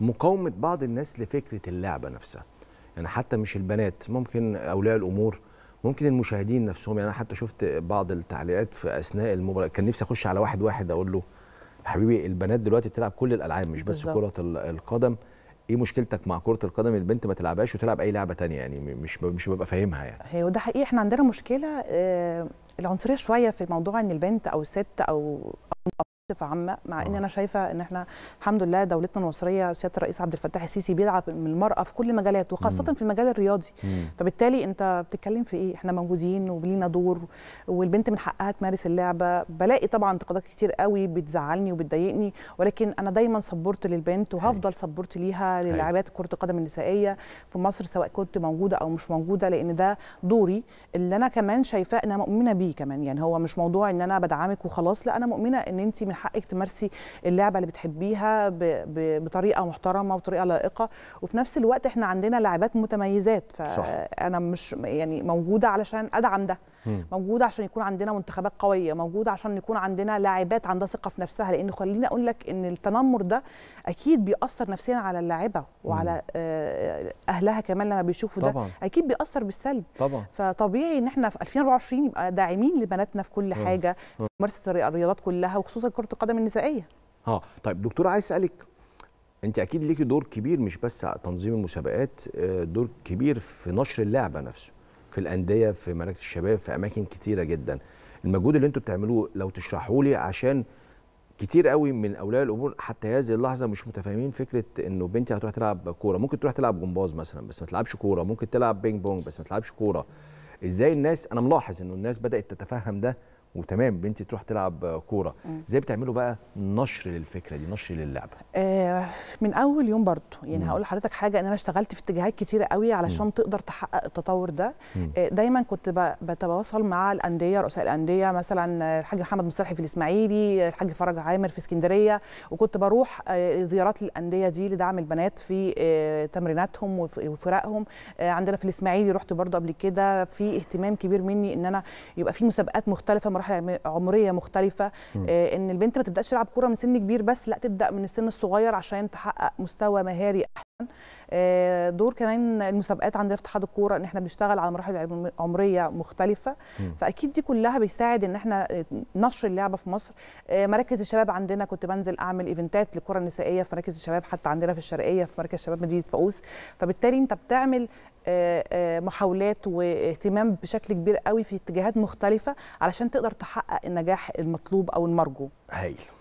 مقاومه بعض الناس لفكره اللعبه نفسها يعني حتى مش البنات ممكن اولياء الامور ممكن المشاهدين نفسهم يعني انا حتى شفت بعض التعليقات في اثناء المباراه كان نفسي اخش على واحد واحد اقول له حبيبي البنات دلوقتي بتلعب كل الالعاب مش بس بالزبط. كره القدم ايه مشكلتك مع كره القدم البنت ما تلعبهاش وتلعب اي لعبه تانية يعني مش مش ببقى فاهمها يعني هي وده حقيقي احنا عندنا مشكله آه، العنصريه شويه في موضوع ان البنت او الست او بصفة عامة مع ان آه. انا شايفة ان احنا الحمد لله دولتنا المصرية سيادة الرئيس عبد الفتاح السيسي بيدعم من المرأة في كل مجالات وخاصة في المجال الرياضي فبالتالي انت بتتكلم في ايه احنا موجودين ولينا دور والبنت من حقها تمارس اللعبة بلاقي طبعا انتقادات كتير قوي بتزعلني وبتضايقني ولكن انا دايما سبورت للبنت وهفضل سبورت ليها للاعبات كرة القدم النسائية في مصر سواء كنت موجودة او مش موجودة لان ده دوري اللي انا كمان شايفاه انا مؤمنة بيه كمان يعني هو مش موضوع ان انا بدعمك وخلاص لا انا مؤمنة ان انت من حقك تمارسي اللعبه اللي بتحبيها بطريقه محترمه وطريقه لائقه وفي نفس الوقت احنا عندنا لاعبات متميزات فانا مش يعني موجوده علشان ادعم ده موجوده عشان يكون عندنا منتخبات قويه موجوده عشان يكون عندنا لاعبات عندها ثقه في نفسها لان خليني اقول لك ان التنمر ده اكيد بيأثر نفسيا على اللاعبه وعلى واهلها كمان لما بيشوفوا ده طبعًا. اكيد بيأثر بالسلب طبعا فطبيعي ان احنا في 2024 يبقى داعمين لبناتنا في كل آه. حاجه في آه. ممارسه الرياضات كلها وخصوصا كره القدم النسائيه اه طيب دكتوره عايز اسالك انت اكيد ليكي دور كبير مش بس تنظيم المسابقات آه، دور كبير في نشر اللعبه نفسه في الانديه في مراكز الشباب في اماكن كتيره جدا المجهود اللي انتوا بتعملوه لو تشرحوا لي عشان كتير قوي من اولياء الامور حتى هذه اللحظه مش متفاهمين فكره انه بنتي هتروح تلعب كوره ممكن تروح تلعب جمباز مثلا بس ما تلعبش كوره ممكن تلعب بينج بونج بس ما تلعبش كوره ازاي الناس انا ملاحظ انه الناس بدات تتفهم ده وتمام بنتي تروح تلعب كوره ازاي بتعملوا بقى نشر للفكره دي نشر للعبه آه من اول يوم برضه يعني هقول لحضرتك حاجه ان انا اشتغلت في اتجاهات كتيره قوي علشان تقدر تحقق التطور ده آه دايما كنت بتواصل مع الانديه رؤساء الانديه مثلا الحاج محمد مصطفى في الاسماعيلي الحاج فرج عامر في اسكندريه وكنت بروح آه زيارات للانديه دي لدعم البنات في آه تمريناتهم وفرقهم آه عندنا في الاسماعيلي رحت برضه قبل كده في اهتمام كبير مني ان انا يبقى في مسابقات مختلفه مراحل عمريه مختلفه آه، ان البنت ما تبداش تلعب كوره من سن كبير بس لا تبدا من السن الصغير عشان تحقق مستوى مهاري آه، دور كمان المسابقات عندنا في اتحاد الكوره ان احنا بنشتغل على مراحل عمريه مختلفه فاكيد دي كلها بيساعد ان احنا نشر اللعبه في مصر آه، مراكز الشباب عندنا كنت بنزل اعمل ايفنتات للكره النسائيه في مراكز الشباب حتى عندنا في الشرقيه في مركز شباب مدينه فؤوس فبالتالي انت بتعمل آه، محاولات واهتمام بشكل كبير قوي في اتجاهات مختلفه علشان تقدر تحقق النجاح المطلوب او المرجو هايل